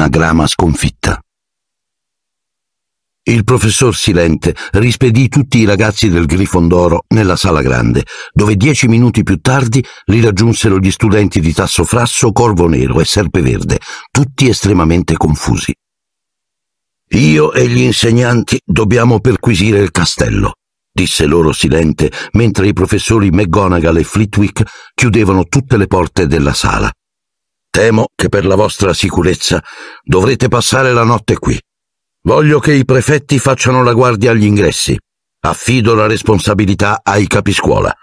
una grama sconfitta. Il professor Silente rispedì tutti i ragazzi del Grifondoro nella sala grande, dove dieci minuti più tardi li raggiunsero gli studenti di Tasso Frasso, Corvo Nero e Serpe Verde, tutti estremamente confusi. Io e gli insegnanti dobbiamo perquisire il castello, disse loro Silente mentre i professori McGonagall e Flitwick chiudevano tutte le porte della sala Temo che per la vostra sicurezza dovrete passare la notte qui. Voglio che i prefetti facciano la guardia agli ingressi. Affido la responsabilità ai capiscuola.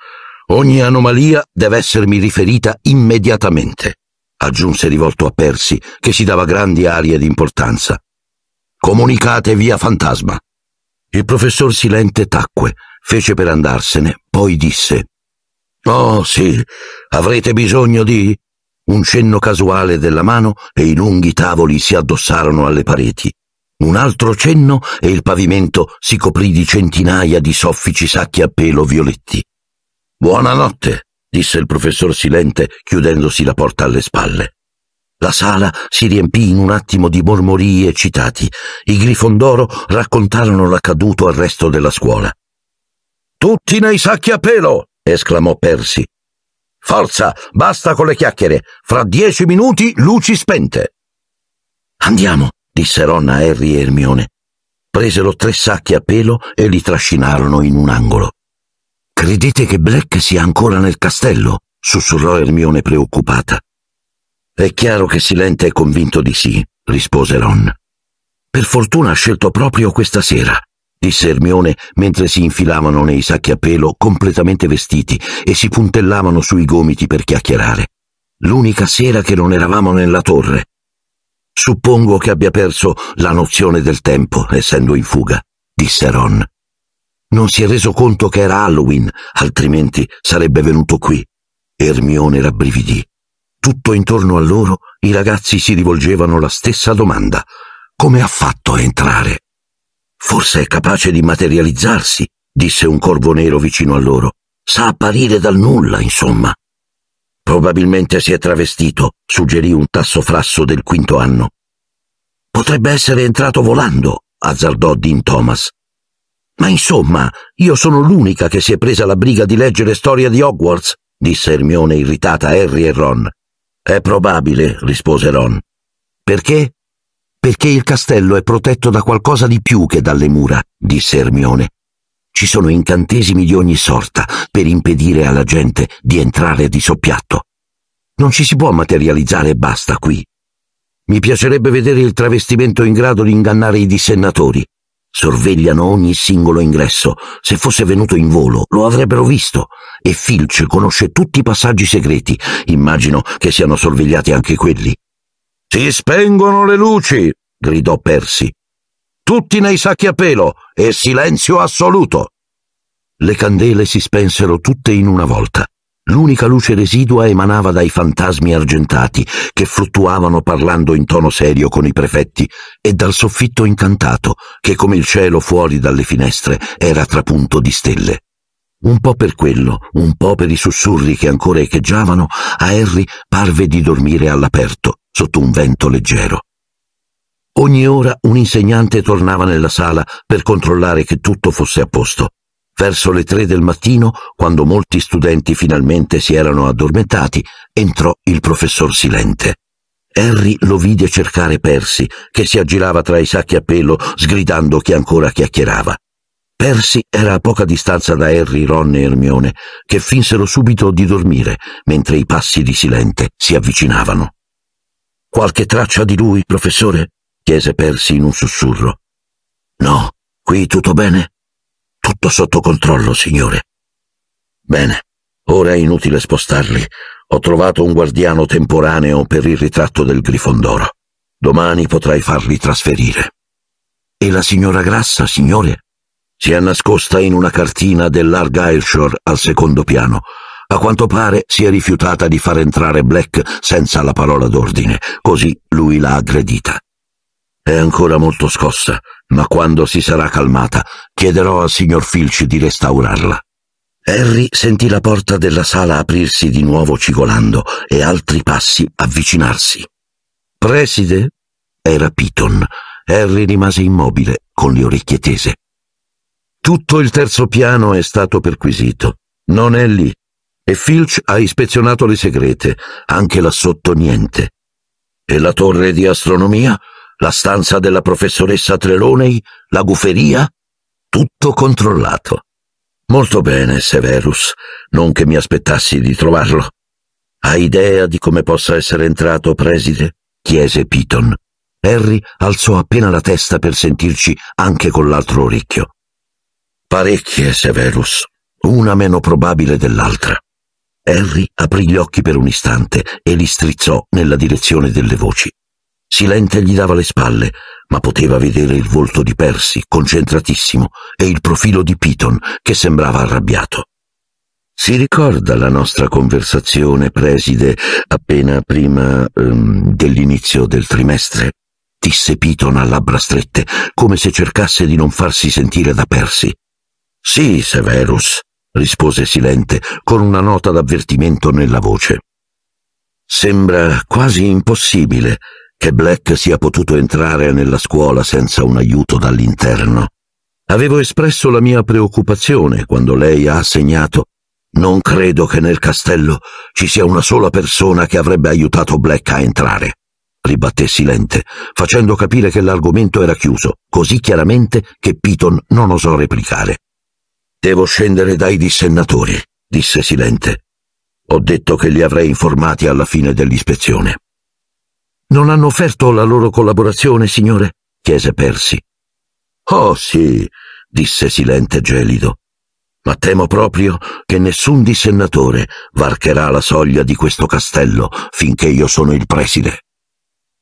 Ogni anomalia deve essermi riferita immediatamente, aggiunse rivolto a Persi, che si dava grandi arie di importanza. Comunicate via fantasma. Il professor Silente tacque, fece per andarsene, poi disse Oh sì, avrete bisogno di... Un cenno casuale della mano e i lunghi tavoli si addossarono alle pareti. Un altro cenno e il pavimento si coprì di centinaia di soffici sacchi a pelo violetti. Buonanotte, disse il professor silente, chiudendosi la porta alle spalle. La sala si riempì in un attimo di mormorii eccitati. I Grifondoro raccontarono l'accaduto al resto della scuola. Tutti nei sacchi a pelo! esclamò Percy, Forza, basta con le chiacchiere. Fra dieci minuti luci spente. Andiamo, disse Ron a Harry e Hermione. Presero tre sacchi a pelo e li trascinarono in un angolo. Credete che Black sia ancora nel castello? sussurrò Hermione preoccupata. È chiaro che Silente è convinto di sì, rispose Ron. Per fortuna ha scelto proprio questa sera disse Ermione mentre si infilavano nei sacchi a pelo completamente vestiti e si puntellavano sui gomiti per chiacchierare. L'unica sera che non eravamo nella torre. Suppongo che abbia perso la nozione del tempo, essendo in fuga, disse Ron. Non si è reso conto che era Halloween, altrimenti sarebbe venuto qui. Ermione rabbrividì. Tutto intorno a loro i ragazzi si rivolgevano la stessa domanda. Come ha fatto a entrare? Forse è capace di materializzarsi, disse un corvo nero vicino a loro. Sa apparire dal nulla, insomma. Probabilmente si è travestito, suggerì un tasso frasso del quinto anno. Potrebbe essere entrato volando, azzardò Dean Thomas. Ma insomma, io sono l'unica che si è presa la briga di leggere storia di Hogwarts, disse Hermione irritata a Harry e Ron. È probabile, rispose Ron. Perché? Perché il castello è protetto da qualcosa di più che dalle mura, disse Ermione. Ci sono incantesimi di ogni sorta per impedire alla gente di entrare di soppiatto. Non ci si può materializzare e basta qui. Mi piacerebbe vedere il travestimento in grado di ingannare i dissennatori. Sorvegliano ogni singolo ingresso. Se fosse venuto in volo, lo avrebbero visto. E Filch conosce tutti i passaggi segreti. Immagino che siano sorvegliati anche quelli. Si spengono le luci! gridò Percy. Tutti nei sacchi a pelo e silenzio assoluto! Le candele si spensero tutte in una volta. L'unica luce residua emanava dai fantasmi argentati che fluttuavano parlando in tono serio con i prefetti e dal soffitto incantato che come il cielo fuori dalle finestre era trapunto di stelle. Un po' per quello, un po' per i sussurri che ancora echeggiavano, a Harry parve di dormire all'aperto sotto un vento leggero. Ogni ora un insegnante tornava nella sala per controllare che tutto fosse a posto. Verso le tre del mattino, quando molti studenti finalmente si erano addormentati, entrò il professor Silente. Harry lo vide cercare Percy, che si aggirava tra i sacchi a pelo, sgridando chi ancora chiacchierava. Percy era a poca distanza da Harry, Ron e Hermione, che finsero subito di dormire mentre i passi di Silente si avvicinavano. Qualche traccia di lui, professore? chiese Percy in un sussurro. No, qui tutto bene? Tutto sotto controllo, signore. Bene, ora è inutile spostarli. Ho trovato un guardiano temporaneo per il ritratto del Grifondoro. Domani potrai farli trasferire. E la signora Grassa, signore? Si è nascosta in una cartina dell'Argyleshire al secondo piano. A quanto pare si è rifiutata di far entrare Black senza la parola d'ordine, così lui l'ha aggredita. È ancora molto scossa, ma quando si sarà calmata chiederò al signor Filch di restaurarla. Harry sentì la porta della sala aprirsi di nuovo cigolando e altri passi avvicinarsi. Preside? Era Piton. Harry rimase immobile, con le orecchie tese. Tutto il terzo piano è stato perquisito. Non è lì e Filch ha ispezionato le segrete, anche là sotto niente. E la torre di astronomia, la stanza della professoressa Trelonei, la guferia? Tutto controllato. Molto bene, Severus, non che mi aspettassi di trovarlo. Ha idea di come possa essere entrato, preside? chiese Piton. Harry alzò appena la testa per sentirci anche con l'altro orecchio. Parecchie, Severus, una meno probabile dell'altra. Harry aprì gli occhi per un istante e li strizzò nella direzione delle voci. Silente gli dava le spalle, ma poteva vedere il volto di Percy, concentratissimo, e il profilo di Piton, che sembrava arrabbiato. Si ricorda la nostra conversazione, preside, appena prima um, dell'inizio del trimestre? disse Piton a labbra strette, come se cercasse di non farsi sentire da Percy. Sì, Severus, rispose Silente con una nota d'avvertimento nella voce. Sembra quasi impossibile che Black sia potuto entrare nella scuola senza un aiuto dall'interno. Avevo espresso la mia preoccupazione quando lei ha assegnato non credo che nel castello ci sia una sola persona che avrebbe aiutato Black a entrare, ribatté Silente, facendo capire che l'argomento era chiuso, così chiaramente che Piton non osò replicare. Devo scendere dai dissennatori, disse silente. Ho detto che li avrei informati alla fine dell'ispezione. Non hanno offerto la loro collaborazione, signore? chiese Persi. Oh sì, disse silente gelido. Ma temo proprio che nessun dissennatore varcherà la soglia di questo castello finché io sono il preside.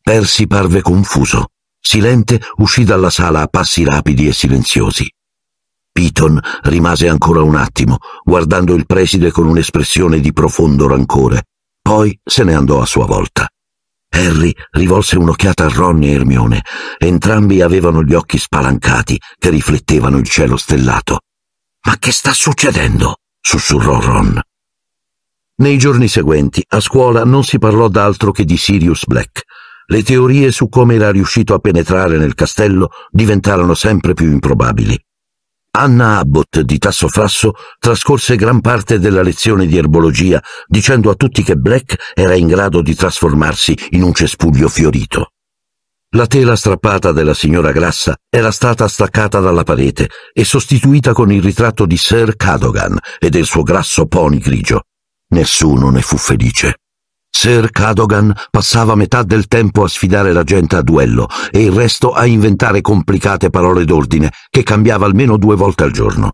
Persi parve confuso. Silente uscì dalla sala a passi rapidi e silenziosi. Piton rimase ancora un attimo, guardando il preside con un'espressione di profondo rancore. Poi se ne andò a sua volta. Harry rivolse un'occhiata a Ron e Ermione. Entrambi avevano gli occhi spalancati che riflettevano il cielo stellato. Ma che sta succedendo? sussurrò Ron. Nei giorni seguenti, a scuola non si parlò d'altro che di Sirius Black. Le teorie su come era riuscito a penetrare nel castello diventarono sempre più improbabili. Anna Abbott di Tasso Frasso trascorse gran parte della lezione di erbologia dicendo a tutti che Black era in grado di trasformarsi in un cespuglio fiorito. La tela strappata della signora Grassa era stata staccata dalla parete e sostituita con il ritratto di Sir Cadogan e del suo grasso pony grigio. Nessuno ne fu felice. Sir Cadogan passava metà del tempo a sfidare la gente a duello e il resto a inventare complicate parole d'ordine che cambiava almeno due volte al giorno.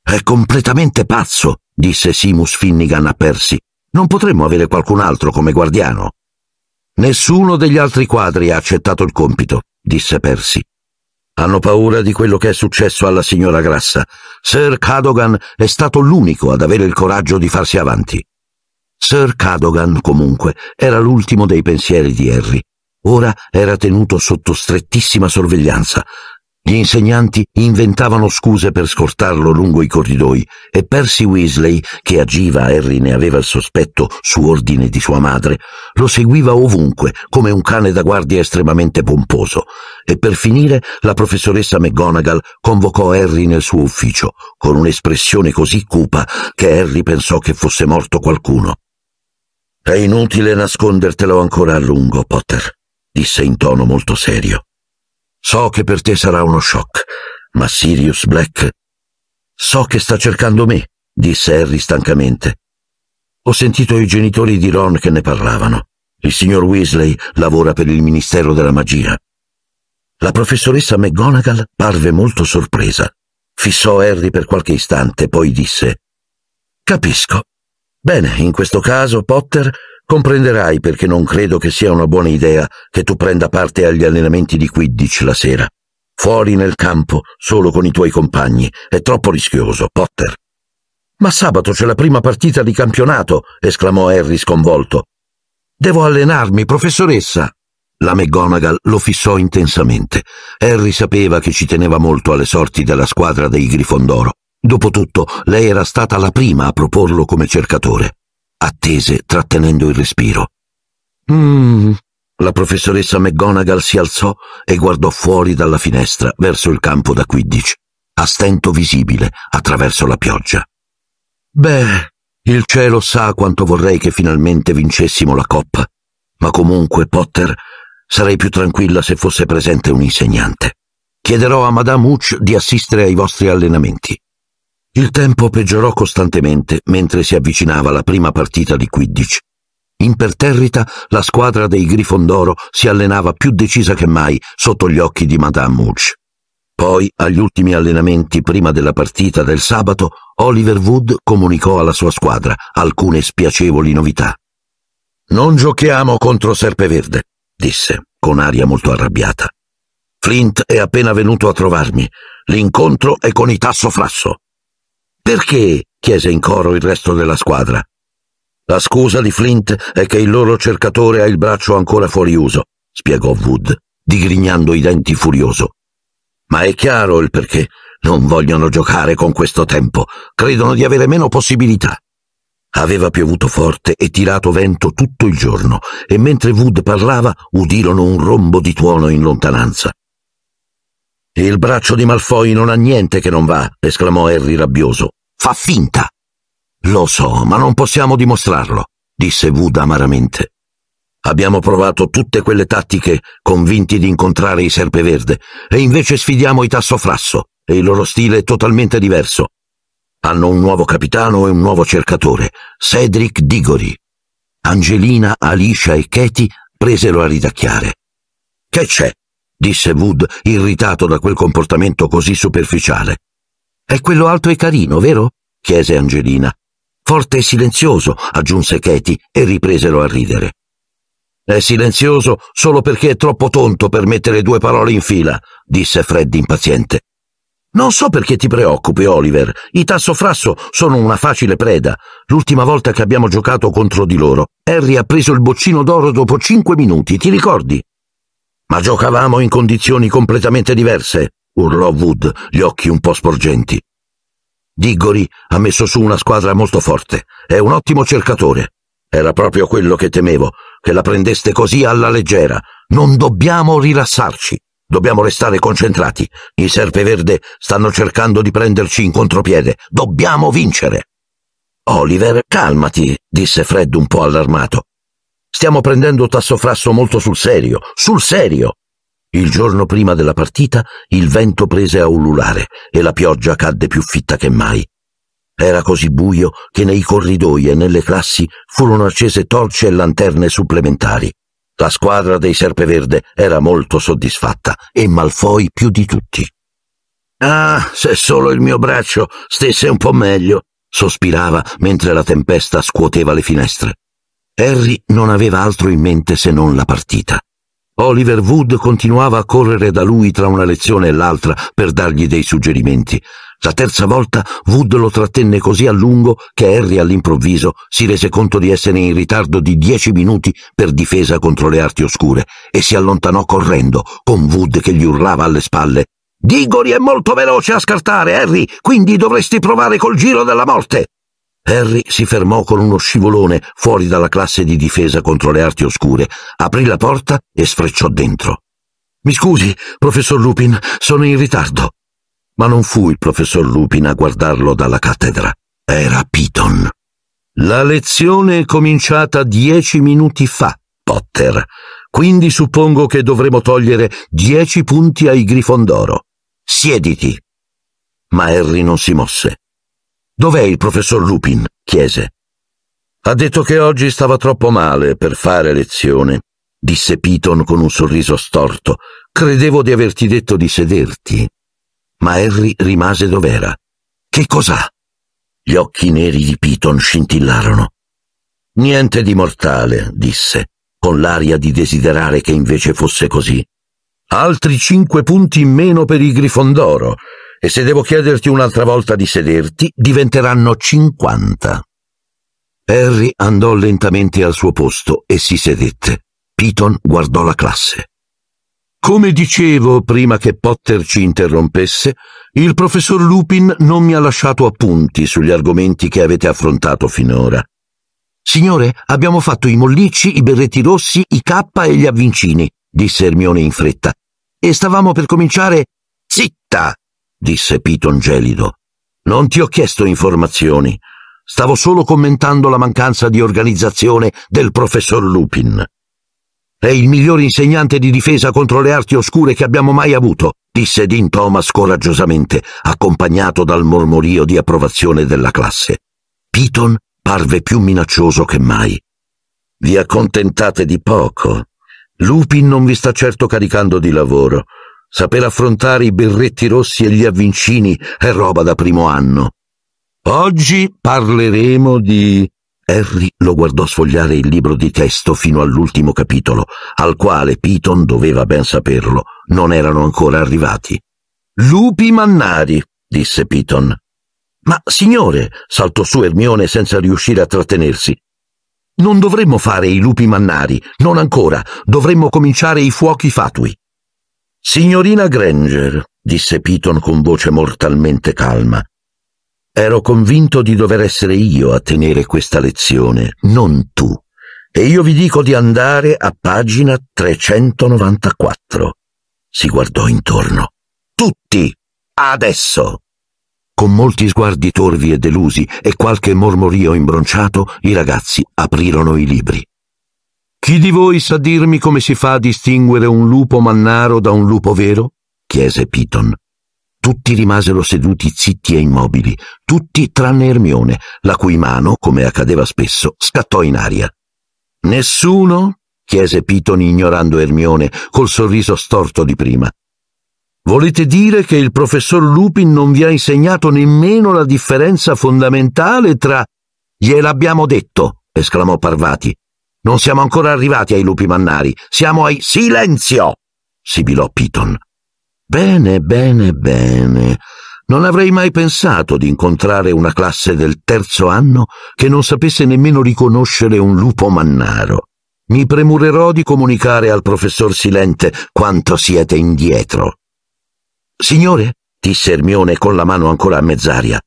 È completamente pazzo, disse Simus Finnigan a Percy. Non potremmo avere qualcun altro come guardiano. Nessuno degli altri quadri ha accettato il compito, disse Percy. Hanno paura di quello che è successo alla signora Grassa. Sir Cadogan è stato l'unico ad avere il coraggio di farsi avanti. Sir Cadogan, comunque, era l'ultimo dei pensieri di Harry. Ora era tenuto sotto strettissima sorveglianza. Gli insegnanti inventavano scuse per scortarlo lungo i corridoi e Percy Weasley, che agiva, Harry ne aveva il sospetto, su ordine di sua madre, lo seguiva ovunque come un cane da guardia estremamente pomposo. E per finire la professoressa McGonagall convocò Harry nel suo ufficio, con un'espressione così cupa che Harry pensò che fosse morto qualcuno. È inutile nascondertelo ancora a lungo, Potter, disse in tono molto serio. So che per te sarà uno shock, ma Sirius Black... So che sta cercando me, disse Harry stancamente. Ho sentito i genitori di Ron che ne parlavano. Il signor Weasley lavora per il Ministero della Magia. La professoressa McGonagall parve molto sorpresa. Fissò Harry per qualche istante, poi disse Capisco. Bene, in questo caso, Potter, comprenderai perché non credo che sia una buona idea che tu prenda parte agli allenamenti di Quidditch la sera. Fuori nel campo, solo con i tuoi compagni, è troppo rischioso, Potter. Ma sabato c'è la prima partita di campionato, esclamò Harry sconvolto. Devo allenarmi, professoressa. La McGonagall lo fissò intensamente. Harry sapeva che ci teneva molto alle sorti della squadra dei Grifondoro. Dopotutto, lei era stata la prima a proporlo come cercatore. Attese, trattenendo il respiro. Mmm. La professoressa McGonagall si alzò e guardò fuori dalla finestra, verso il campo da Quidditch, a stento visibile attraverso la pioggia. Beh, il cielo sa quanto vorrei che finalmente vincessimo la coppa, ma comunque, Potter, sarei più tranquilla se fosse presente un insegnante. Chiederò a Madame Hooch di assistere ai vostri allenamenti. Il tempo peggiorò costantemente mentre si avvicinava la prima partita di Quidditch. Imperterrita, la squadra dei Grifondoro si allenava più decisa che mai sotto gli occhi di Madame Hooch. Poi, agli ultimi allenamenti prima della partita del sabato, Oliver Wood comunicò alla sua squadra alcune spiacevoli novità. Non giochiamo contro Serpeverde, disse, con aria molto arrabbiata. Flint è appena venuto a trovarmi. L'incontro è con i Tasso Frasso. Perché? chiese in coro il resto della squadra. La scusa di Flint è che il loro cercatore ha il braccio ancora fuori uso, spiegò Wood, digrignando i denti furioso. Ma è chiaro il perché. Non vogliono giocare con questo tempo. Credono di avere meno possibilità. Aveva piovuto forte e tirato vento tutto il giorno, e mentre Wood parlava udirono un rombo di tuono in lontananza. Il braccio di Malfoy non ha niente che non va, esclamò Harry rabbioso. Fa finta. Lo so, ma non possiamo dimostrarlo, disse Wood amaramente. Abbiamo provato tutte quelle tattiche convinti di incontrare i serpeverde e invece sfidiamo i tassofrasso e il loro stile è totalmente diverso. Hanno un nuovo capitano e un nuovo cercatore, Cedric Digori. Angelina, Alicia e Katie presero a ridacchiare. Che c'è? disse Wood, irritato da quel comportamento così superficiale. È quello alto e carino, vero? chiese Angelina. Forte e silenzioso, aggiunse Katie e ripresero a ridere. È silenzioso solo perché è troppo tonto per mettere due parole in fila, disse Fred impaziente. Non so perché ti preoccupi, Oliver. I tasso frasso sono una facile preda. L'ultima volta che abbiamo giocato contro di loro, Harry ha preso il boccino d'oro dopo cinque minuti, ti ricordi? Ma giocavamo in condizioni completamente diverse, urlò Wood, gli occhi un po' sporgenti. Diggory ha messo su una squadra molto forte, è un ottimo cercatore. Era proprio quello che temevo, che la prendeste così alla leggera. Non dobbiamo rilassarci, dobbiamo restare concentrati. I Serpe Verde stanno cercando di prenderci in contropiede, dobbiamo vincere. Oliver, calmati, disse Fred un po' allarmato. Stiamo prendendo Tassofrasso molto sul serio, sul serio. Il giorno prima della partita il vento prese a ululare e la pioggia cadde più fitta che mai. Era così buio che nei corridoi e nelle classi furono accese torce e lanterne supplementari. La squadra dei Serpeverde era molto soddisfatta e Malfoi più di tutti. Ah, se solo il mio braccio stesse un po' meglio, sospirava mentre la tempesta scuoteva le finestre. Harry non aveva altro in mente se non la partita. Oliver Wood continuava a correre da lui tra una lezione e l'altra per dargli dei suggerimenti. La terza volta Wood lo trattenne così a lungo che Harry all'improvviso si rese conto di essere in ritardo di dieci minuti per difesa contro le arti oscure e si allontanò correndo, con Wood che gli urlava alle spalle. Digori è molto veloce a scartare, Harry, quindi dovresti provare col giro della morte. Harry si fermò con uno scivolone fuori dalla classe di difesa contro le arti oscure, aprì la porta e sfrecciò dentro. Mi scusi, professor Lupin, sono in ritardo. Ma non fu il professor Lupin a guardarlo dalla cattedra, era Piton. La lezione è cominciata dieci minuti fa, Potter, quindi suppongo che dovremo togliere dieci punti ai Grifondoro. Siediti. Ma Harry non si mosse. Dov'è il professor Lupin? chiese. Ha detto che oggi stava troppo male per fare lezione, disse Piton con un sorriso storto. Credevo di averti detto di sederti. Ma Harry rimase dov'era. Che cos'ha? Gli occhi neri di Piton scintillarono. Niente di mortale, disse, con l'aria di desiderare che invece fosse così. Altri cinque punti in meno per i Grifondoro e se devo chiederti un'altra volta di sederti, diventeranno 50. Harry andò lentamente al suo posto e si sedette. Piton guardò la classe. Come dicevo prima che Potter ci interrompesse, il professor Lupin non mi ha lasciato appunti sugli argomenti che avete affrontato finora. Signore, abbiamo fatto i mollicci, i berretti rossi, i cappa e gli avvincini, disse Ermione in fretta. E stavamo per cominciare. Zitta! disse Piton gelido. Non ti ho chiesto informazioni. Stavo solo commentando la mancanza di organizzazione del professor Lupin. È il miglior insegnante di difesa contro le arti oscure che abbiamo mai avuto, disse Dean Thomas coraggiosamente, accompagnato dal mormorio di approvazione della classe. Piton parve più minaccioso che mai. Vi accontentate di poco. Lupin non vi sta certo caricando di lavoro. Saper affrontare i berretti rossi e gli avvincini è roba da primo anno. Oggi parleremo di... Harry lo guardò sfogliare il libro di testo fino all'ultimo capitolo, al quale Piton doveva ben saperlo, non erano ancora arrivati. Lupi mannari, disse Piton. Ma signore, saltò su Ermione senza riuscire a trattenersi. Non dovremmo fare i lupi mannari, non ancora, dovremmo cominciare i fuochi fatui. Signorina Granger, disse Piton con voce mortalmente calma, ero convinto di dover essere io a tenere questa lezione, non tu. E io vi dico di andare a pagina 394. Si guardò intorno. Tutti! Adesso! Con molti sguardi torvi e delusi e qualche mormorio imbronciato, i ragazzi aprirono i libri. Chi di voi sa dirmi come si fa a distinguere un lupo mannaro da un lupo vero? chiese Piton. Tutti rimasero seduti zitti e immobili, tutti tranne Ermione, la cui mano, come accadeva spesso, scattò in aria. Nessuno? chiese Piton ignorando Ermione, col sorriso storto di prima. Volete dire che il professor Lupin non vi ha insegnato nemmeno la differenza fondamentale tra... Gliel'abbiamo detto, esclamò Parvati. Non siamo ancora arrivati ai lupi mannari, siamo ai silenzio! sibilò Piton. Bene, bene, bene. Non avrei mai pensato di incontrare una classe del terzo anno che non sapesse nemmeno riconoscere un lupo mannaro. Mi premurerò di comunicare al professor Silente quanto siete indietro. Signore, disse Ermione con la mano ancora a mezz'aria,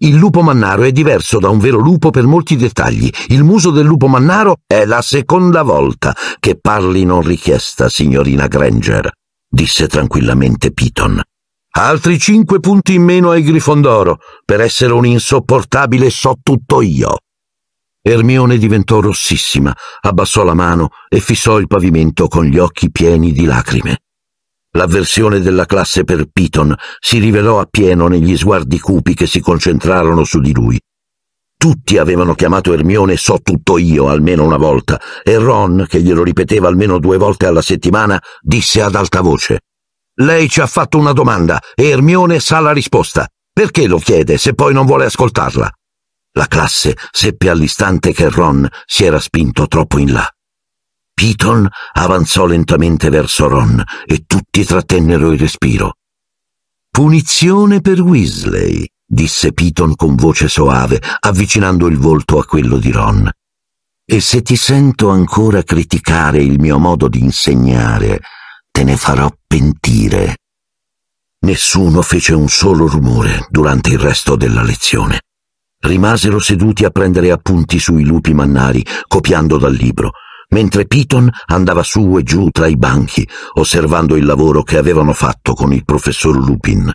il lupo mannaro è diverso da un vero lupo per molti dettagli. Il muso del lupo mannaro è la seconda volta che parli non richiesta, signorina Granger, disse tranquillamente Piton. Altri cinque punti in meno ai Grifondoro, per essere un insopportabile so tutto io. Ermione diventò rossissima, abbassò la mano e fissò il pavimento con gli occhi pieni di lacrime. L'avversione della classe per Piton si rivelò appieno negli sguardi cupi che si concentrarono su di lui. Tutti avevano chiamato Ermione so tutto io almeno una volta e Ron, che glielo ripeteva almeno due volte alla settimana, disse ad alta voce Lei ci ha fatto una domanda e Ermione sa la risposta. Perché lo chiede se poi non vuole ascoltarla? La classe seppe all'istante che Ron si era spinto troppo in là. Piton avanzò lentamente verso Ron e tutti trattennero il respiro. Punizione per Weasley, disse Piton con voce soave, avvicinando il volto a quello di Ron. E se ti sento ancora criticare il mio modo di insegnare, te ne farò pentire. Nessuno fece un solo rumore durante il resto della lezione. Rimasero seduti a prendere appunti sui lupi mannari, copiando dal libro mentre Piton andava su e giù tra i banchi, osservando il lavoro che avevano fatto con il professor Lupin.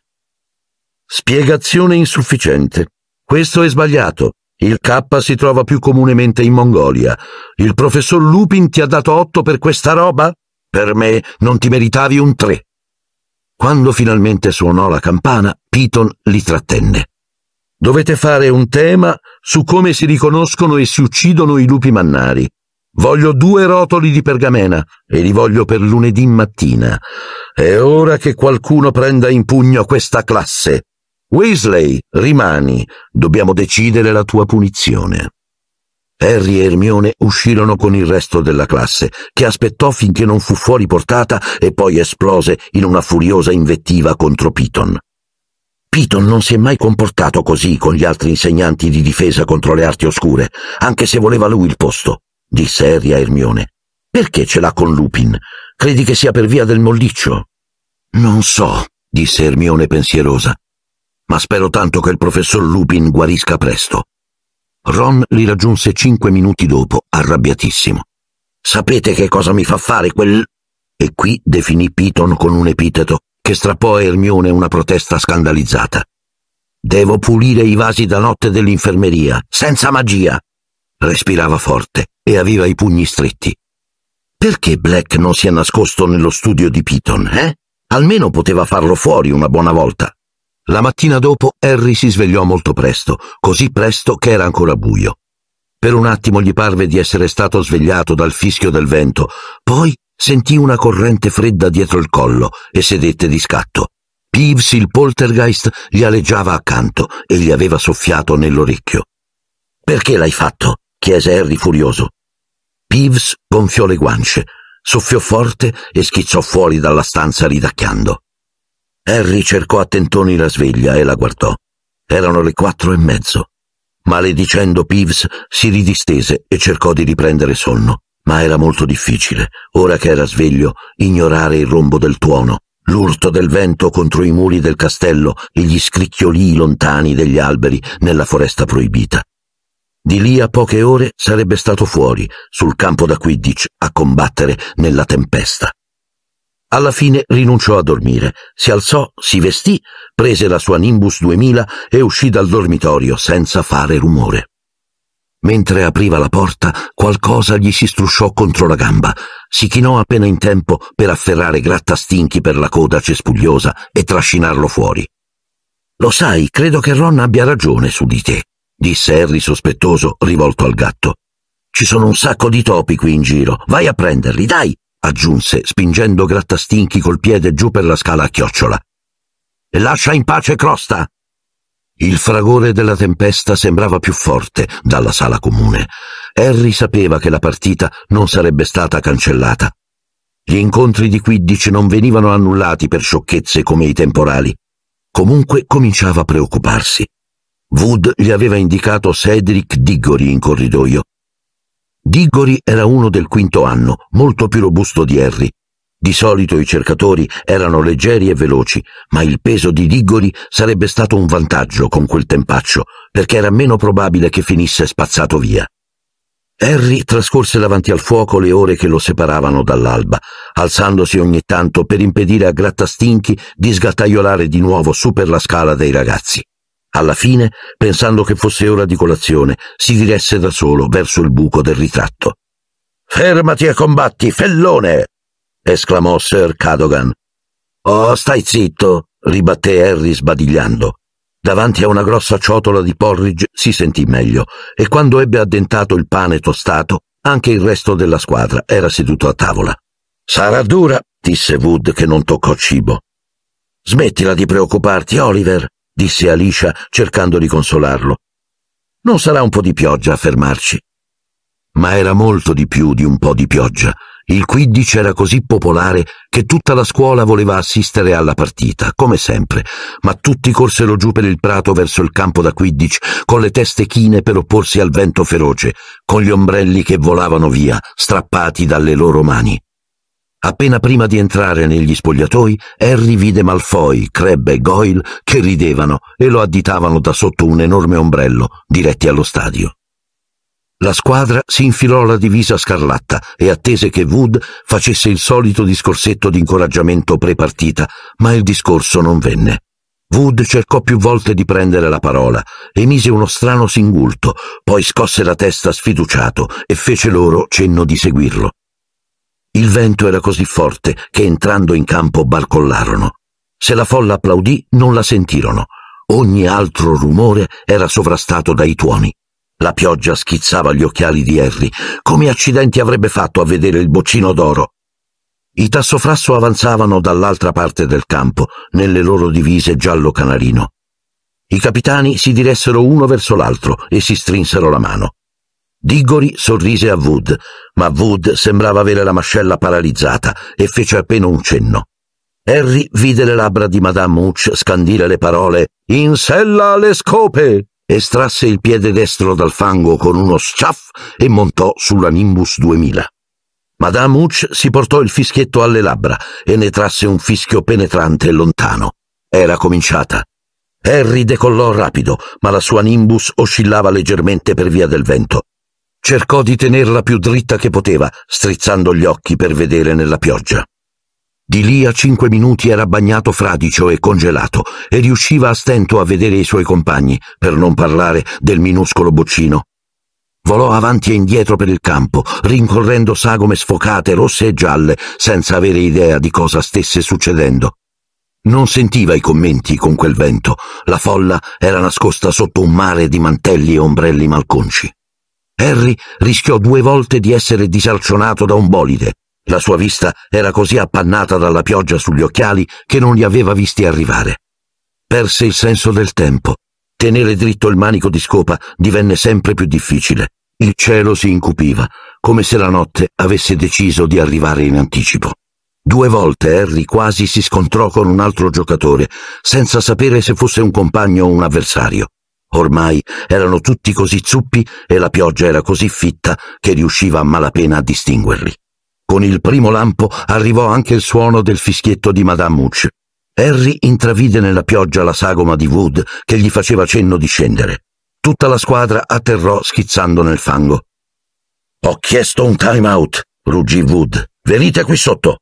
Spiegazione insufficiente. Questo è sbagliato. Il K si trova più comunemente in Mongolia. Il professor Lupin ti ha dato otto per questa roba? Per me non ti meritavi un tre. Quando finalmente suonò la campana, Piton li trattenne. Dovete fare un tema su come si riconoscono e si uccidono i lupi mannari. Voglio due rotoli di pergamena e li voglio per lunedì mattina. È ora che qualcuno prenda in pugno questa classe. Weasley, rimani. Dobbiamo decidere la tua punizione. Harry e Hermione uscirono con il resto della classe, che aspettò finché non fu fuori portata e poi esplose in una furiosa invettiva contro Piton. Piton non si è mai comportato così con gli altri insegnanti di difesa contro le arti oscure, anche se voleva lui il posto disse Eria Ermione. Perché ce l'ha con Lupin? Credi che sia per via del molliccio? Non so, disse Ermione pensierosa, ma spero tanto che il professor Lupin guarisca presto. Ron li raggiunse cinque minuti dopo, arrabbiatissimo. Sapete che cosa mi fa fare quel... E qui definì Piton con un epiteto che strappò a Ermione una protesta scandalizzata. Devo pulire i vasi da notte dell'infermeria, senza magia, Respirava forte e aveva i pugni stretti. Perché Black non si è nascosto nello studio di Piton, eh? Almeno poteva farlo fuori una buona volta. La mattina dopo Harry si svegliò molto presto, così presto che era ancora buio. Per un attimo gli parve di essere stato svegliato dal fischio del vento, poi sentì una corrente fredda dietro il collo e sedette di scatto. Peeves, il poltergeist, gli aleggiava accanto e gli aveva soffiato nell'orecchio. Perché l'hai fatto? chiese Harry furioso. Peeves gonfiò le guance, soffiò forte e schizzò fuori dalla stanza ridacchiando. Harry cercò a tentoni la sveglia e la guardò. Erano le quattro e mezzo. Maledicendo Peeves si ridistese e cercò di riprendere sonno, ma era molto difficile, ora che era sveglio, ignorare il rombo del tuono, l'urto del vento contro i muri del castello e gli scricchiolii lontani degli alberi nella foresta proibita. Di lì a poche ore sarebbe stato fuori, sul campo da Quidditch, a combattere nella tempesta. Alla fine rinunciò a dormire, si alzò, si vestì, prese la sua Nimbus 2000 e uscì dal dormitorio senza fare rumore. Mentre apriva la porta, qualcosa gli si strusciò contro la gamba. Si chinò appena in tempo per afferrare Grattastinchi per la coda cespugliosa e trascinarlo fuori. Lo sai, credo che Ron abbia ragione su di te disse Harry sospettoso, rivolto al gatto. Ci sono un sacco di topi qui in giro. Vai a prenderli, dai! aggiunse, spingendo Grattastinchi col piede giù per la scala a chiocciola. E lascia in pace Crosta! Il fragore della tempesta sembrava più forte dalla sala comune. Harry sapeva che la partita non sarebbe stata cancellata. Gli incontri di Quidditch non venivano annullati per sciocchezze come i temporali. Comunque cominciava a preoccuparsi. Wood gli aveva indicato Cedric Diggory in corridoio. Diggory era uno del quinto anno, molto più robusto di Harry. Di solito i cercatori erano leggeri e veloci, ma il peso di Diggory sarebbe stato un vantaggio con quel tempaccio, perché era meno probabile che finisse spazzato via. Harry trascorse davanti al fuoco le ore che lo separavano dall'alba, alzandosi ogni tanto per impedire a Grattastinchi di sgattaiolare di nuovo su per la scala dei ragazzi. Alla fine, pensando che fosse ora di colazione, si diresse da solo verso il buco del ritratto. Fermati e combatti, fellone! esclamò Sir Cadogan. Oh, stai zitto! ribatté Harry sbadigliando. Davanti a una grossa ciotola di porridge si sentì meglio e quando ebbe addentato il pane tostato, anche il resto della squadra era seduto a tavola. Sarà dura, disse Wood che non toccò cibo. Smettila di preoccuparti, Oliver, disse Alicia cercando di consolarlo. Non sarà un po' di pioggia a fermarci. Ma era molto di più di un po' di pioggia. Il quiddici era così popolare che tutta la scuola voleva assistere alla partita, come sempre, ma tutti corsero giù per il prato verso il campo da quiddici, con le teste chine per opporsi al vento feroce, con gli ombrelli che volavano via, strappati dalle loro mani. Appena prima di entrare negli spogliatoi, Harry vide Malfoy, Crabbe e Goyle che ridevano e lo additavano da sotto un enorme ombrello, diretti allo stadio. La squadra si infilò la divisa scarlatta e attese che Wood facesse il solito discorsetto di incoraggiamento prepartita, ma il discorso non venne. Wood cercò più volte di prendere la parola, emise uno strano singulto, poi scosse la testa sfiduciato e fece loro cenno di seguirlo. Il vento era così forte che entrando in campo barcollarono. Se la folla applaudì non la sentirono. Ogni altro rumore era sovrastato dai tuoni. La pioggia schizzava gli occhiali di Harry. Come accidenti avrebbe fatto a vedere il boccino d'oro? I tassofrasso avanzavano dall'altra parte del campo, nelle loro divise giallo canarino. I capitani si diressero uno verso l'altro e si strinsero la mano. Diggory sorrise a Wood, ma Wood sembrava avere la mascella paralizzata e fece appena un cenno. Harry vide le labbra di Madame Hooch scandire le parole In sella alle scope! Estrasse il piede destro dal fango con uno schiaff e montò sulla Nimbus 2000. Madame Hooch si portò il fischietto alle labbra e ne trasse un fischio penetrante e lontano. Era cominciata. Harry decollò rapido, ma la sua Nimbus oscillava leggermente per via del vento. Cercò di tenerla più dritta che poteva, strizzando gli occhi per vedere nella pioggia. Di lì a cinque minuti era bagnato fradicio e congelato e riusciva a stento a vedere i suoi compagni, per non parlare del minuscolo boccino. Volò avanti e indietro per il campo, rincorrendo sagome sfocate, rosse e gialle, senza avere idea di cosa stesse succedendo. Non sentiva i commenti con quel vento, la folla era nascosta sotto un mare di mantelli e ombrelli malconci. Harry rischiò due volte di essere disalcionato da un bolide. La sua vista era così appannata dalla pioggia sugli occhiali che non li aveva visti arrivare. Perse il senso del tempo. Tenere dritto il manico di scopa divenne sempre più difficile. Il cielo si incupiva, come se la notte avesse deciso di arrivare in anticipo. Due volte Harry quasi si scontrò con un altro giocatore, senza sapere se fosse un compagno o un avversario. Ormai erano tutti così zuppi e la pioggia era così fitta che riusciva a malapena a distinguerli. Con il primo lampo arrivò anche il suono del fischietto di Madame Hooch. Harry intravide nella pioggia la sagoma di Wood che gli faceva cenno di scendere. Tutta la squadra atterrò schizzando nel fango. Ho chiesto un time out, ruggì Wood. Venite qui sotto.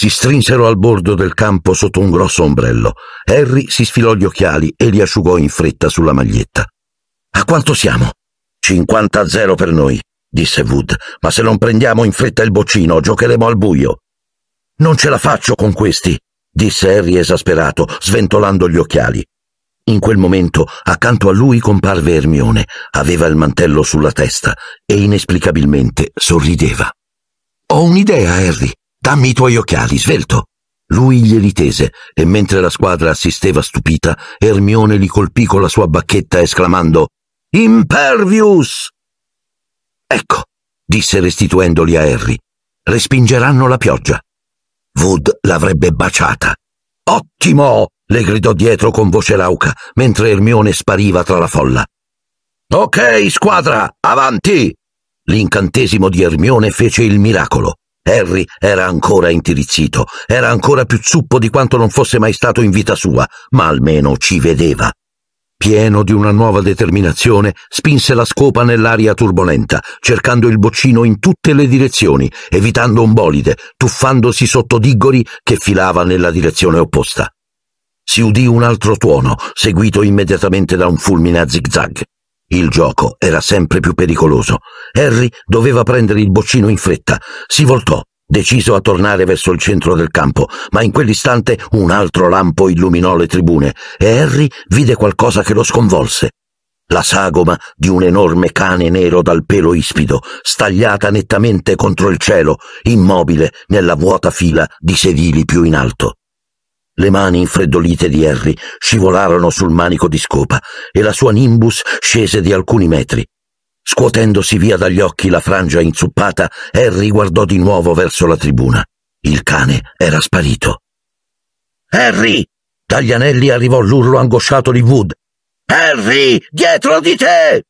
Si strinsero al bordo del campo sotto un grosso ombrello. Harry si sfilò gli occhiali e li asciugò in fretta sulla maglietta. A quanto siamo? 50 a 0 per noi, disse Wood, ma se non prendiamo in fretta il boccino giocheremo al buio. Non ce la faccio con questi, disse Harry esasperato, sventolando gli occhiali. In quel momento, accanto a lui comparve Ermione, aveva il mantello sulla testa e inesplicabilmente sorrideva. Ho un'idea, Harry, Dammi i tuoi occhiali, svelto. Lui glieli tese e mentre la squadra assisteva stupita, Ermione li colpì con la sua bacchetta esclamando Impervius! Ecco, disse restituendoli a Harry, respingeranno la pioggia. Wood l'avrebbe baciata. Ottimo! le gridò dietro con voce rauca, mentre Ermione spariva tra la folla. Ok, squadra, avanti! L'incantesimo di Ermione fece il miracolo. Harry era ancora intirizzito, era ancora più zuppo di quanto non fosse mai stato in vita sua, ma almeno ci vedeva. Pieno di una nuova determinazione, spinse la scopa nell'aria turbolenta, cercando il boccino in tutte le direzioni, evitando un bolide, tuffandosi sotto diggori che filava nella direzione opposta. Si udì un altro tuono, seguito immediatamente da un fulmine a zigzag. Il gioco era sempre più pericoloso. Harry doveva prendere il boccino in fretta. Si voltò, deciso a tornare verso il centro del campo, ma in quell'istante un altro lampo illuminò le tribune e Harry vide qualcosa che lo sconvolse. La sagoma di un enorme cane nero dal pelo ispido, stagliata nettamente contro il cielo, immobile nella vuota fila di sedili più in alto. Le mani infreddolite di Harry scivolarono sul manico di scopa e la sua nimbus scese di alcuni metri. Scuotendosi via dagli occhi la frangia inzuppata, Harry guardò di nuovo verso la tribuna. Il cane era sparito. Harry! Dagli anelli arrivò l'urlo angosciato di Wood. Harry, dietro di te!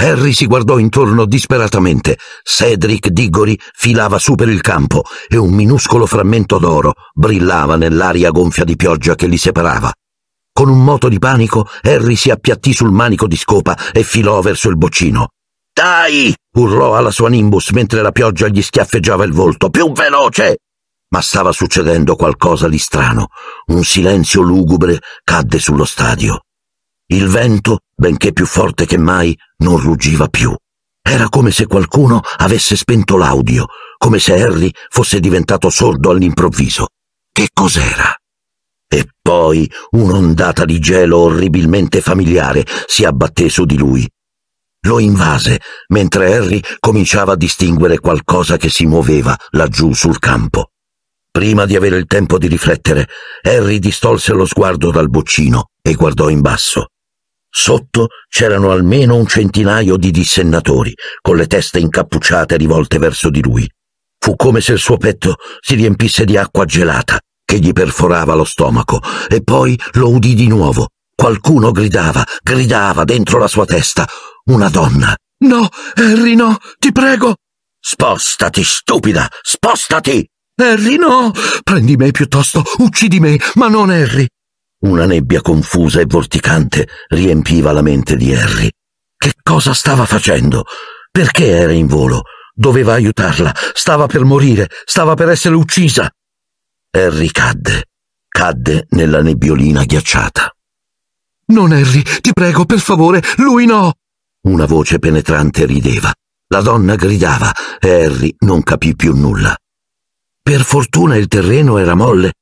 Harry si guardò intorno disperatamente. Cedric Diggory filava su per il campo e un minuscolo frammento d'oro brillava nell'aria gonfia di pioggia che li separava. Con un moto di panico, Harry si appiattì sul manico di scopa e filò verso il boccino. Dai! urlò alla sua Nimbus mentre la pioggia gli schiaffeggiava il volto. Più veloce! Ma stava succedendo qualcosa di strano. Un silenzio lugubre cadde sullo stadio. Il vento, benché più forte che mai, non ruggiva più. Era come se qualcuno avesse spento l'audio, come se Harry fosse diventato sordo all'improvviso. Che cos'era? E poi un'ondata di gelo orribilmente familiare si abbatté su di lui. Lo invase mentre Harry cominciava a distinguere qualcosa che si muoveva laggiù sul campo. Prima di avere il tempo di riflettere, Harry distolse lo sguardo dal boccino e guardò in basso. Sotto c'erano almeno un centinaio di dissennatori, con le teste incappucciate rivolte verso di lui. Fu come se il suo petto si riempisse di acqua gelata che gli perforava lo stomaco, e poi lo udì di nuovo. Qualcuno gridava, gridava dentro la sua testa. Una donna. No, Harry, no, ti prego. Spostati, stupida, spostati. Harry, no. Prendi me piuttosto, uccidi me, ma non Harry. Una nebbia confusa e vorticante riempiva la mente di Harry. Che cosa stava facendo? Perché era in volo? Doveva aiutarla, stava per morire, stava per essere uccisa. Harry cadde, cadde nella nebbiolina ghiacciata. Non Harry, ti prego, per favore, lui no! Una voce penetrante rideva. La donna gridava e Harry non capì più nulla. Per fortuna il terreno era molle.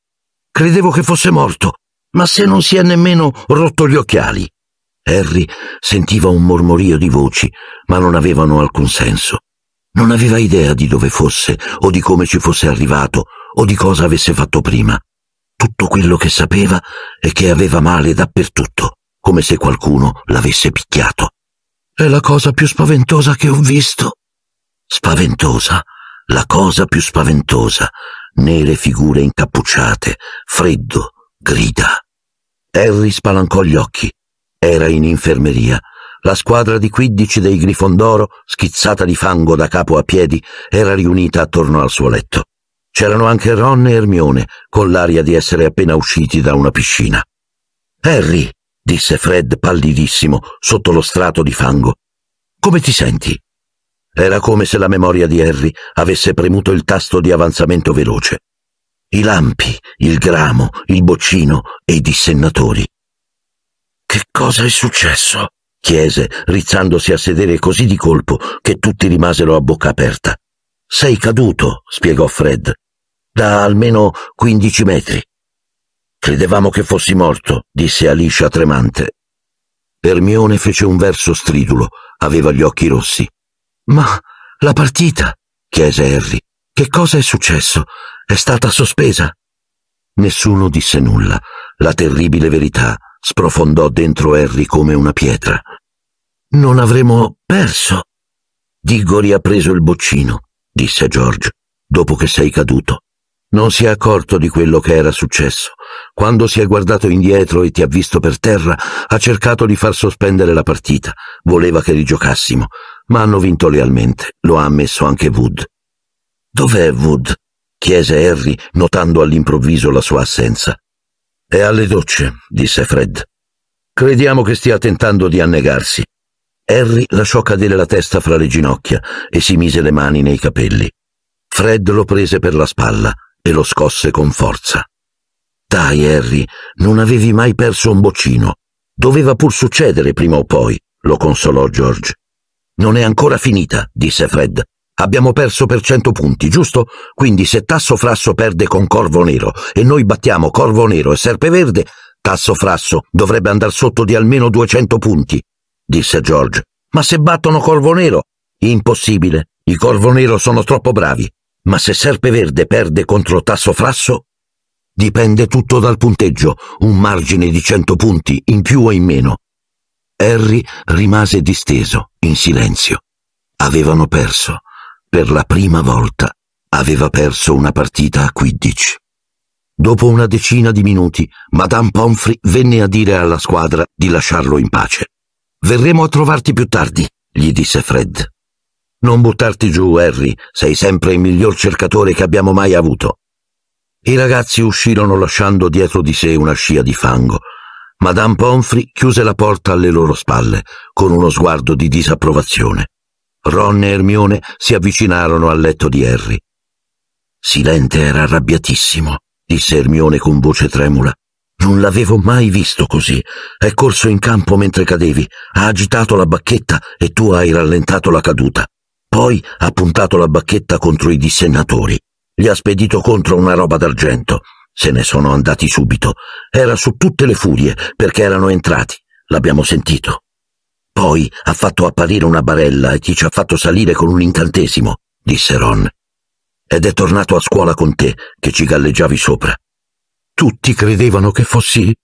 Credevo che fosse morto, ma se non si è nemmeno rotto gli occhiali? Harry sentiva un mormorio di voci, ma non avevano alcun senso. Non aveva idea di dove fosse, o di come ci fosse arrivato, o di cosa avesse fatto prima. Tutto quello che sapeva è che aveva male dappertutto, come se qualcuno l'avesse picchiato. È la cosa più spaventosa che ho visto. Spaventosa, la cosa più spaventosa. Nere figure incappucciate, freddo, grida. Harry spalancò gli occhi. Era in infermeria. La squadra di quiddici dei Grifondoro, schizzata di fango da capo a piedi, era riunita attorno al suo letto. C'erano anche Ron e Hermione, con l'aria di essere appena usciti da una piscina. Harry, disse Fred pallidissimo, sotto lo strato di fango, come ti senti? Era come se la memoria di Harry avesse premuto il tasto di avanzamento veloce i lampi, il gramo, il boccino e i dissennatori. Che cosa è successo? chiese, rizzandosi a sedere così di colpo che tutti rimasero a bocca aperta. Sei caduto, spiegò Fred, da almeno quindici metri. Credevamo che fossi morto, disse Alicia tremante. Ermione fece un verso stridulo, aveva gli occhi rossi. Ma la partita? chiese Harry. Che cosa è successo? È stata sospesa. Nessuno disse nulla. La terribile verità sprofondò dentro Harry come una pietra. Non avremo perso. Diggory ha preso il boccino, disse George, dopo che sei caduto. Non si è accorto di quello che era successo. Quando si è guardato indietro e ti ha visto per terra, ha cercato di far sospendere la partita. Voleva che rigiocassimo, ma hanno vinto lealmente. Lo ha ammesso anche Wood. Dov'è Wood? chiese Harry, notando all'improvviso la sua assenza. È alle docce, disse Fred. Crediamo che stia tentando di annegarsi. Harry lasciò cadere la testa fra le ginocchia e si mise le mani nei capelli. Fred lo prese per la spalla e lo scosse con forza. Dai, Harry, non avevi mai perso un boccino. Doveva pur succedere prima o poi, lo consolò George. Non è ancora finita, disse Fred. Abbiamo perso per 100 punti, giusto? Quindi se Tasso Frasso perde con Corvo Nero e noi battiamo Corvo Nero e Serpe Verde, Tasso Frasso dovrebbe andare sotto di almeno 200 punti, disse George. Ma se battono Corvo Nero? Impossibile. I Corvo Nero sono troppo bravi. Ma se Serpe Verde perde contro Tasso Frasso? Dipende tutto dal punteggio, un margine di 100 punti in più o in meno. Harry rimase disteso, in silenzio. Avevano perso per la prima volta, aveva perso una partita a Quidditch. Dopo una decina di minuti, Madame Pomfrey venne a dire alla squadra di lasciarlo in pace. Verremo a trovarti più tardi, gli disse Fred. Non buttarti giù, Harry, sei sempre il miglior cercatore che abbiamo mai avuto. I ragazzi uscirono lasciando dietro di sé una scia di fango. Madame Pomfrey chiuse la porta alle loro spalle con uno sguardo di disapprovazione. Ron e Hermione si avvicinarono al letto di Harry. Silente era arrabbiatissimo, disse Hermione con voce tremula. Non l'avevo mai visto così. È corso in campo mentre cadevi, ha agitato la bacchetta e tu hai rallentato la caduta. Poi ha puntato la bacchetta contro i dissennatori. Li ha spedito contro una roba d'argento. Se ne sono andati subito. Era su tutte le furie perché erano entrati. L'abbiamo sentito. Poi ha fatto apparire una barella e ti ci ha fatto salire con un incantesimo, disse Ron. Ed è tornato a scuola con te, che ci galleggiavi sopra. Tutti credevano che fossi...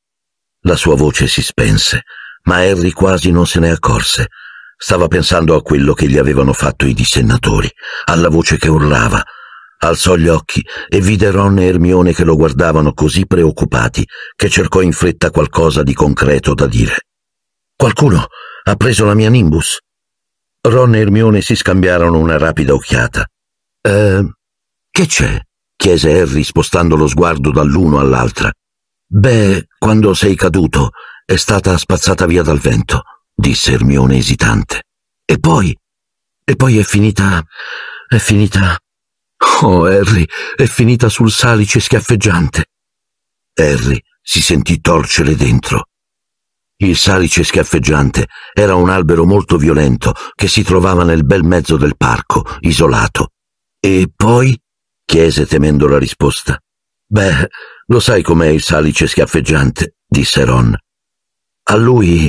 La sua voce si spense, ma Harry quasi non se ne accorse. Stava pensando a quello che gli avevano fatto i dissennatori, alla voce che urlava. Alzò gli occhi e vide Ron e Hermione che lo guardavano così preoccupati che cercò in fretta qualcosa di concreto da dire. Qualcuno ha preso la mia Nimbus. Ron e Hermione si scambiarono una rapida occhiata. Eh, che c'è? chiese Harry spostando lo sguardo dall'uno all'altra. Beh, quando sei caduto è stata spazzata via dal vento, disse Hermione esitante. E poi. E poi è finita. è finita. Oh, Harry, è finita sul salice schiaffeggiante. Harry si sentì torcere dentro. Il salice schiaffeggiante era un albero molto violento che si trovava nel bel mezzo del parco, isolato. E poi? chiese temendo la risposta. Beh, lo sai com'è il salice schiaffeggiante, disse Ron. A lui.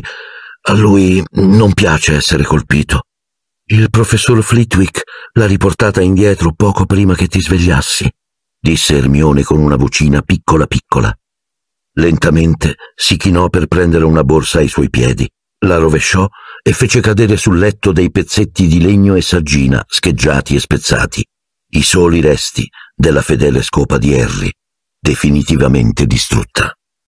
a lui non piace essere colpito. Il professor Flitwick l'ha riportata indietro poco prima che ti svegliassi, disse Ermione con una vocina piccola piccola. Lentamente si chinò per prendere una borsa ai suoi piedi, la rovesciò e fece cadere sul letto dei pezzetti di legno e saggina scheggiati e spezzati, i soli resti della fedele scopa di Harry, definitivamente distrutta.